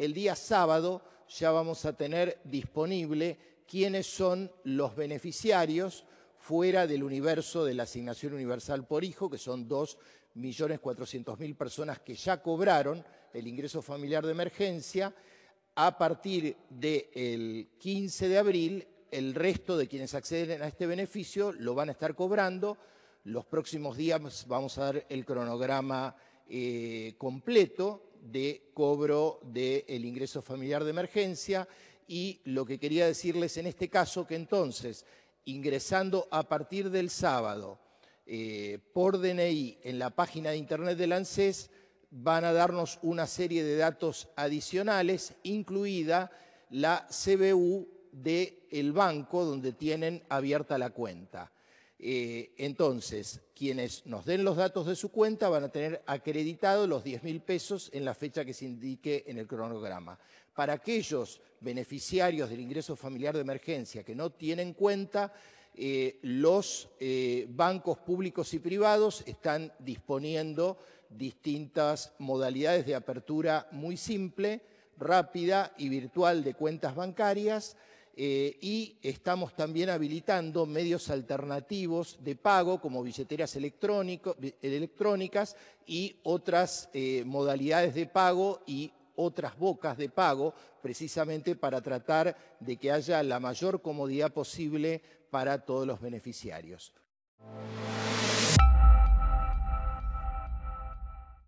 el día sábado ya vamos a tener disponible quiénes son los beneficiarios fuera del universo de la asignación universal por hijo, que son 2.400.000 personas que ya cobraron el ingreso familiar de emergencia. A partir del 15 de abril, el resto de quienes acceden a este beneficio lo van a estar cobrando. Los próximos días vamos a dar el cronograma eh, completo de cobro del ingreso familiar de emergencia y lo que quería decirles en este caso que entonces, ingresando a partir del sábado eh, por DNI en la página de internet del ANSES, van a darnos una serie de datos adicionales, incluida la CBU del banco donde tienen abierta la cuenta. Eh, entonces, quienes nos den los datos de su cuenta van a tener acreditados los 10 mil pesos en la fecha que se indique en el cronograma. Para aquellos beneficiarios del ingreso familiar de emergencia que no tienen cuenta, eh, los eh, bancos públicos y privados están disponiendo distintas modalidades de apertura muy simple, rápida y virtual de cuentas bancarias eh, y estamos también habilitando medios alternativos de pago como billeteras electrónicas y otras eh, modalidades de pago y otras bocas de pago, precisamente para tratar de que haya la mayor comodidad posible para todos los beneficiarios.